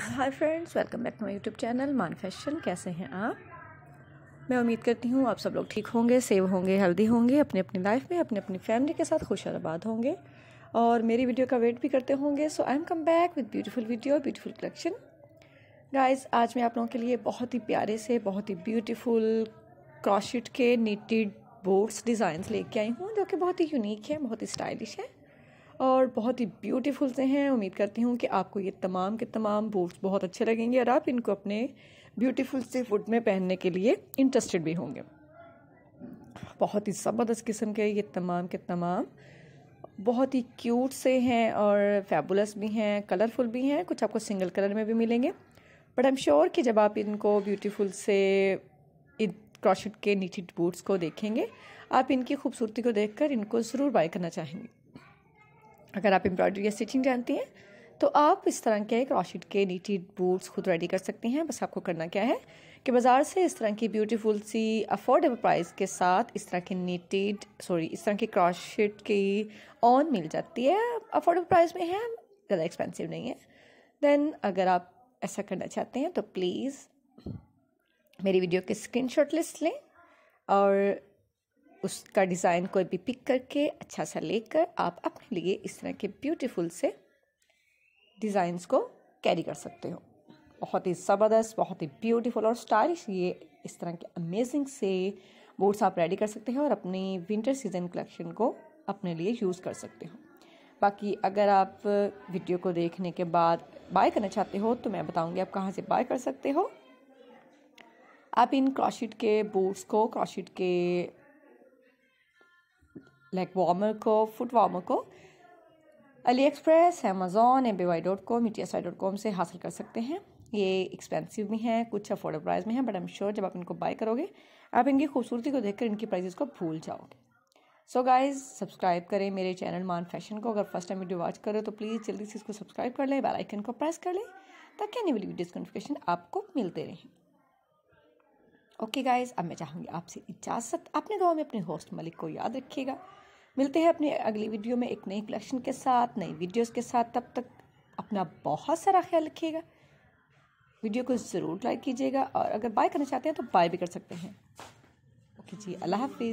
hi friends welcome back to my YouTube channel Maan fashion कैसे हैं आप मैं उम्मीद करती हूँ आप सब लोग ठीक होंगे सेव होंगे हेल्दी होंगे अपने अपनी लाइफ में अपने अपनी फैमिली के साथ खुश आबाद होंगे और मेरी वीडियो का वेट भी करते होंगे so I am come back with beautiful video beautiful collection guys आज मैं आप लोगों के लिए बहुत ही प्यारे से बहुत ही ब्यूटीफुल क्रॉशिट के नीटेड बोर्ड्स डिज़ाइंस लेके आई हूँ जो कि बहुत ही यूनिक है बहुत ही स्टाइलिश है और बहुत ही ब्यूटीफुल से हैं उम्मीद करती हूँ कि आपको ये तमाम के तमाम बूट्स बहुत अच्छे लगेंगे और आप इनको अपने ब्यूटीफुल से फुट में पहनने के लिए इंटरेस्टेड भी होंगे बहुत ही ज़बरदस्त किस्म के ये तमाम के तमाम बहुत ही क्यूट से हैं और फैबुलस भी हैं कलरफुल भी हैं कुछ आपको सिंगल कलर में भी मिलेंगे बट आई एम श्योर कि जब आप इनको ब्यूटीफुल से इन क्रॉशेट के नीचे बूट्स को देखेंगे आप इनकी खूबसूरती को देखकर इनको ज़रूर बाय करना चाहेंगे अगर आप एम्ब्रॉयडरी या स्टिचिंग जानती हैं तो आप इस तरह के क्रॉशिट के नीटी बूट्स खुद रेडी कर सकती हैं बस आपको करना क्या है कि बाज़ार से इस तरह की ब्यूटीफुल सी अफोर्डेबल प्राइस के साथ इस तरह के नीटेड सॉरी इस तरह की क्रॉशिट की ऑन मिल जाती है अफोर्डेबल प्राइस में है ज़्यादा एक्सपेंसिव नहीं है देन अगर आप ऐसा करना चाहते हैं तो प्लीज़ मेरी वीडियो के स्क्रीन शॉट लिस्ट लें और उसका डिज़ाइन कोई भी पिक करके अच्छा सा लेकर आप अपने लिए इस तरह के ब्यूटीफुल से डिज़ाइंस को कैरी कर सकते हो बहुत ही ज़बरदस्त बहुत ही ब्यूटीफुल और स्टाइलिश ये इस तरह के अमेजिंग से बोर्ड्स आप रेडी कर सकते हो और अपनी विंटर सीजन कलेक्शन को अपने लिए यूज़ कर सकते हो बाकी अगर आप वीडियो को देखने के बाद बाय करना चाहते हो तो मैं बताऊंगी आप कहाँ से बाय कर सकते हो आप इन क्रॉशिट के बोर्ड्स को क्रॉशिट के लाइक वार्मर को फुट वार्मर को AliExpress Amazon M B Y dot com E I dot com से हासिल कर सकते हैं ये एक्सपेंसिव भी हैं कुछ अफोर्डेबल प्राइस में हैं बट आई एम श्योर जब आप इनको बाय करोगे आप इनकी खूबसूरती को देखकर इनकी प्राइजेस को भूल जाओगे सो गाइज सब्सक्राइब करें मेरे चैनल मान फैशन को अगर फर्स्ट टाइम वीडियो वॉच करो तो प्लीज़ जल्दी से इसको सब्सक्राइब कर लें बेल आइकन को प्रेस कर लें ताकि आने वीडियो वीडियोज़ नोटिफिकेशन आपको मिलते रहें ओके गाइस अब मैं चाहूँगी आपसे इजाज़त अपने दुआ में अपने होस्ट मलिक को याद रखिएगा मिलते हैं अपने अगली वीडियो में एक नई कलेक्शन के साथ नई वीडियोस के साथ तब तक अपना बहुत सारा ख्याल रखिएगा वीडियो को ज़रूर लाइक कीजिएगा और अगर बाय करना चाहते हैं तो बाय भी कर सकते हैं ओके जी अल्लाह हाफिज़